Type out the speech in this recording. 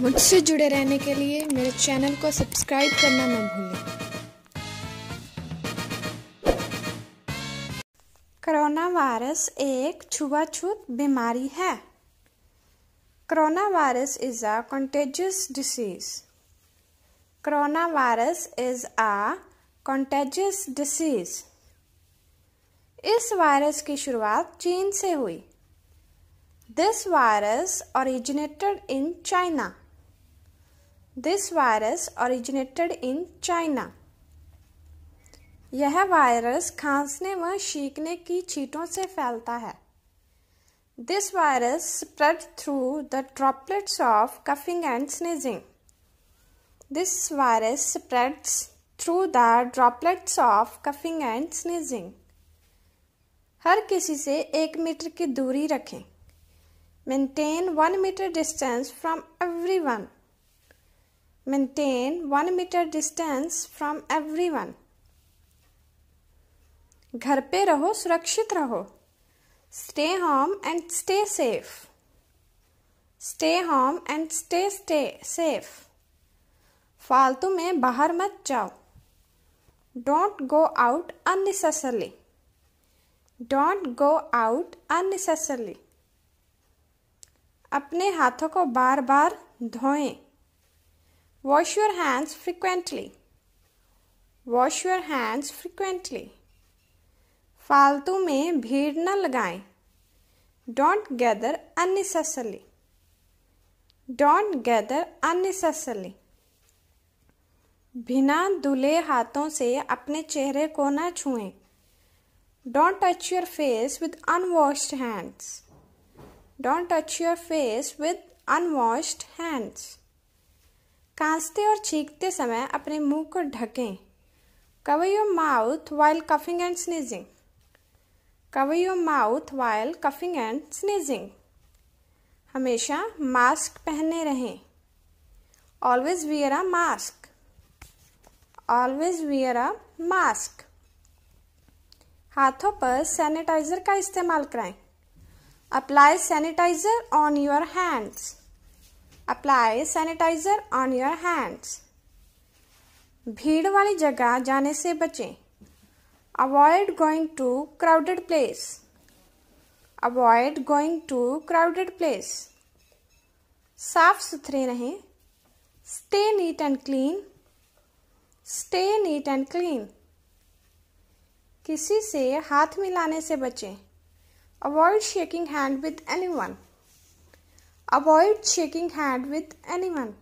मुझसे जुड़े रहने के लिए मेरे चैनल को सब्सक्राइब करना न भूलें कोरोना वायरस एक छुआछूत बीमारी है corona virus is a contagious disease corona virus is a contagious disease इस वायरस की शुरुआत चीन से हुई this virus originated in China this virus originated in China यह वायरस खांसने व छींकने की छींटों से फैलता है this virus spread through the droplets of coughing and sneezing this virus spreads through the droplets of coughing and sneezing हर किसी से एक मीटर की दूरी रखें maintain one meter distance from everyone Maintain 1 meter distance from everyone. घर पे रहो सुरक्षित रहो stay home and stay safe stay home and stay stay safe फालतू में बाहर मत जाओ don't go out unnecessarily don't go out unnecessarily अपने हाथों को बार बार धोएं Wash your hands frequently. Wash your hands frequently. फालतू में भीड़ न लगाएं. Don't gather unnecessarily. Don't gather unnecessarily. बिना धुले हाथों से अपने चेहरे को न छुएं. Don't touch your face with unwashed hands. Don't touch your face with unwashed hands. कांसते और छींकते समय अपने मुंह को ढकें cover your mouth while coughing and sneezing cover your mouth while coughing and sneezing हमेशा मास्क पहने रहें always wear a mask always wear a mask हाथों पर सैनिटाइजर का इस्तेमाल कराएं apply sanitizer on your hands apply sanitizer on your hands भीड़ वाली जगह जाने से बचें avoid going to crowded place avoid going to crowded place साफ सुथरे रहें stay neat and clean stay neat and clean किसी से हाथ मिलाने से बचें avoid shaking hand with anyone Avoid shaking hand with anyone.